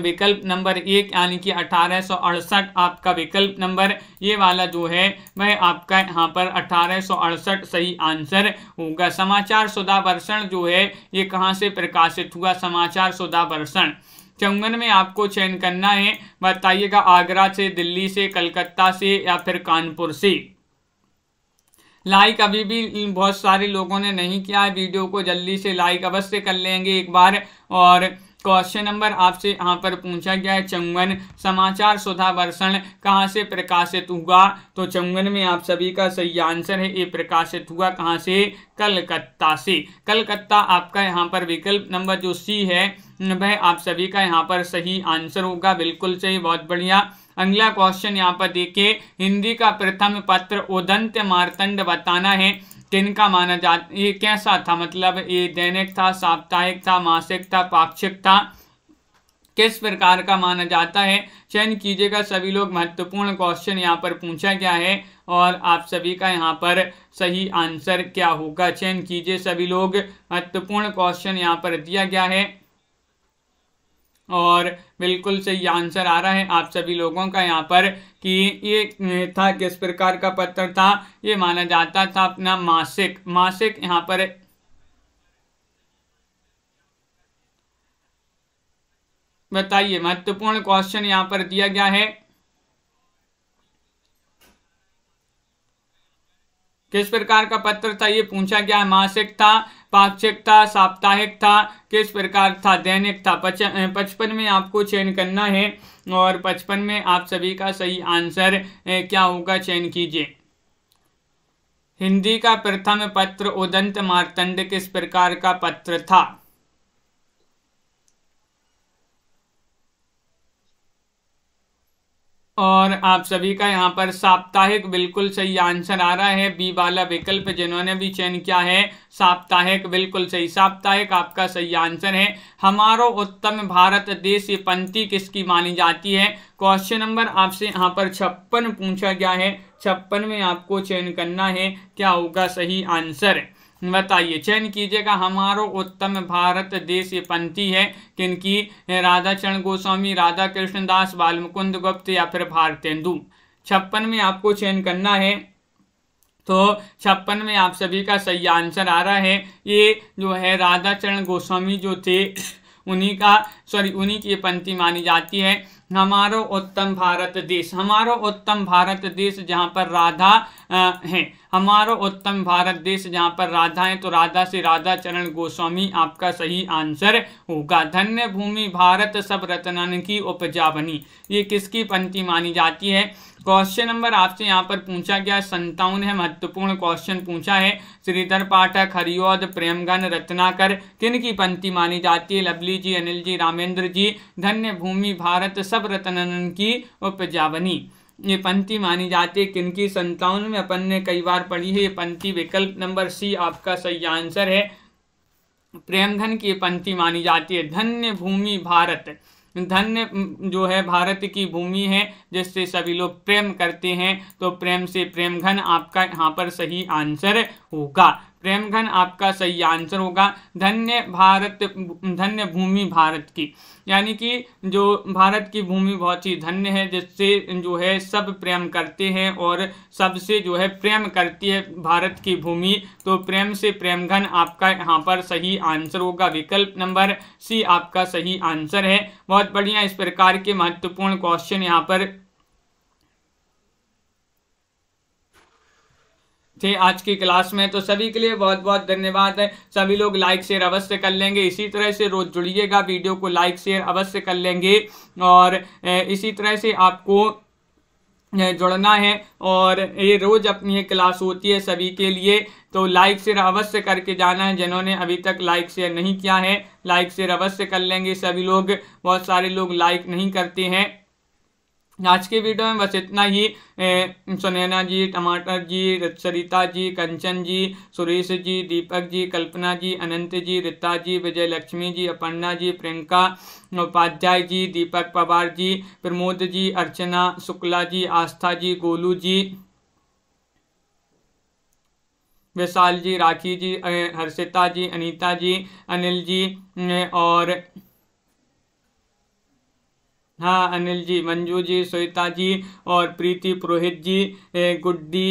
विकल्प नंबर एक यानी कि अठारह सौ अड़सठ आपका विकल्प नंबर ये वाला जो है वह आपका यहाँ पर अठारह सौ अड़सठ सही आंसर होगा समाचार सुधा वर्षण जो है ये कहाँ से प्रकाशित हुआ समाचार सुधा वर्षण चंगन में आपको चयन करना है बताइएगा आगरा से दिल्ली से कलकत्ता से या फिर कानपुर से लाइक अभी भी बहुत सारे लोगों ने नहीं किया है वीडियो को जल्दी से लाइक अवश्य कर लेंगे एक बार और क्वेश्चन नंबर आपसे यहाँ पर पूछा गया है चंगन समाचार सुधा वर्षण कहाँ से प्रकाशित हुआ तो चंगन में आप सभी का सही आंसर है ये प्रकाशित हुआ कहाँ से कलकत्ता से कलकत्ता आपका यहाँ पर विकल्प नंबर जो सी है वह आप सभी का यहाँ पर सही आंसर होगा बिल्कुल सही बहुत बढ़िया अगला क्वेश्चन यहाँ पर देखिए हिंदी का प्रथम पत्र उदंत मारतंड बताना है दिन का माना जा ये कैसा था मतलब ये दैनिक था साप्ताहिक था मासिक था पाक्षिक था किस प्रकार का माना जाता है चयन कीजिएगा सभी लोग महत्वपूर्ण क्वेश्चन यहाँ पर पूछा गया है और आप सभी का यहाँ पर सही आंसर क्या होगा चयन कीजिए सभी लोग महत्वपूर्ण क्वेश्चन यहाँ पर दिया गया है और बिल्कुल सही आंसर आ रहा है आप सभी लोगों का यहाँ पर कि ये था किस प्रकार का पत्र था ये माना जाता था अपना मासिक मासिक यहाँ पर बताइए महत्वपूर्ण क्वेश्चन यहाँ पर दिया गया है किस प्रकार का पत्र था ये पूछा गया मासिक था पाक्षिक था साप्ताहिक था किस प्रकार था दैनिक था पचपन में आपको चयन करना है और पचपन में आप सभी का सही आंसर क्या होगा चयन कीजिए हिंदी का प्रथम पत्र उदंत मार्तंड किस प्रकार का पत्र था और आप सभी का यहाँ पर साप्ताहिक बिल्कुल सही आंसर आ रहा है बी वाला विकल्प जिन्होंने भी चयन किया है साप्ताहिक बिल्कुल सही साप्ताहिक आपका सही आंसर है हमारो उत्तम भारत देश ये पंक्ति किसकी मानी जाती है क्वेश्चन नंबर आपसे यहाँ पर छप्पन पूछा गया है छप्पन में आपको चयन करना है क्या होगा सही आंसर बताइए चयन कीजिएगा हमारो उत्तम भारत देश ये पंथी है किनकी राधा चरण गोस्वामी राधा कृष्ण दास बालमुकुंद गुप्त या फिर भारतेंदु छप्पन में आपको चयन करना है तो छप्पन में आप सभी का सही आंसर आ रहा है ये जो है राधा चरण गोस्वामी जो थे उन्हीं का सॉरी उन्हीं की पंक्ति मानी जाती है हमारो उत्तम भारत देश हमारो उत्तम भारत देश जहाँ पर राधा हैं हमारा उत्तम भारत देश जहाँ पर राधा है तो राधा से राधा चरण गोस्वामी आपका सही आंसर होगा धन्य भूमि भारत सब रतनन की उपजा बनी ये किसकी पंक्ति मानी जाती है क्वेश्चन नंबर आपसे यहाँ पर पूछा गया संतावन है महत्वपूर्ण क्वेश्चन पूछा है श्रीधर पाठक हरिओद प्रेमगन रत्नाकर किन की पंक्ति मानी जाती है लवली जी अनिल जी रामेंद्र जी धन्य भूमि भारत सब रत्नन की उपजा बनी ये पंक्ति मानी जाती है किनकी संतावन में अपन ने कई बार पढ़ी है ये पंक्ति विकल्प नंबर सी आपका सही आंसर है प्रेमघन की पंक्ति मानी जाती है धन्य भूमि भारत धन्य जो है भारत की भूमि है जिससे सभी लोग प्रेम करते हैं तो प्रेम से प्रेमघन आपका यहाँ पर सही आंसर होगा प्रेमघन आपका सही आंसर होगा धन्य भारत धन्य भूमि भारत की यानी कि जो भारत की भूमि बहुत ही धन्य है जिससे जो है सब प्रेम करते हैं और सबसे जो है प्रेम करती है भारत की भूमि तो प्रेम से प्रेमघन आपका यहाँ पर सही आंसर होगा विकल्प नंबर सी आपका सही आंसर है बहुत बढ़िया इस प्रकार के महत्वपूर्ण क्वेश्चन यहाँ पर थे आज की क्लास में तो सभी के लिए बहुत बहुत धन्यवाद है सभी लोग लाइक शेयर अवश्य कर लेंगे इसी तरह से रोज़ जुड़िएगा वीडियो को लाइक शेयर अवश्य कर लेंगे और इसी तरह से आपको जुड़ना है और ये रोज़ अपनी ये क्लास होती है सभी के लिए तो लाइक शेयर अवश्य करके जाना है जिन्होंने अभी तक लाइक शेयर नहीं किया है लाइक शेयर अवश्य कर लेंगे सभी लोग बहुत सारे लोग लाइक नहीं करते हैं आज के वीडियो में बस इतना ही सुनैना जी टमाटर जी सरिता जी कंचन जी सुरेश जी दीपक जी कल्पना जी अनंत जी रिता जी विजय लक्ष्मी जी अपर्णा जी प्रियंका उपाध्याय जी दीपक पवार जी प्रमोद जी अर्चना शुक्ला जी आस्था जी गोलू जी विशाल जी राखी जी हर्षिता जी अनीता जी अनिल जी और हाँ अनिल जी मंजू जी श्वेता जी और प्रीति पुरोहित जी गुड्डी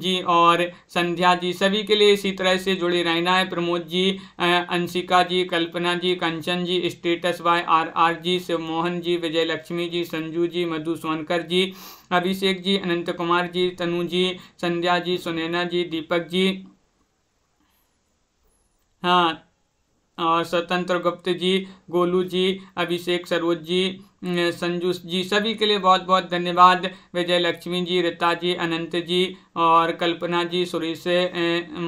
जी और संध्या जी सभी के लिए इसी तरह से जुड़े रहना है Pramod ji Anshika ji Kalpana ji Kanchan ji status by R R ji Shivmohan ji Vijay Lakshmi ji Sanju ji Madhu Sonkar ji Abhishek ji Anant Kumar ji Tanu ji Sandhya ji Sunaina ji Deepak ji हाँ और स्वतंत्र गुप्त जी गोलू जी अभिषेक सरोज जी संजू जी सभी के लिए बहुत बहुत धन्यवाद विजय लक्ष्मी जी रीता जी अनंत जी और कल्पना जी सुरेश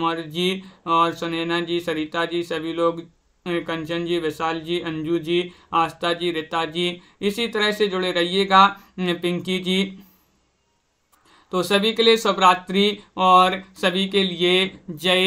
मौर्य जी और सुनैना जी सरिता जी सभी लोग कंचन जी विशाल जी अंजू जी आस्था जी रीता जी इसी तरह से जुड़े रहिएगा पिंकी जी तो सभी के लिए शुभरात्रि और सभी के लिए जय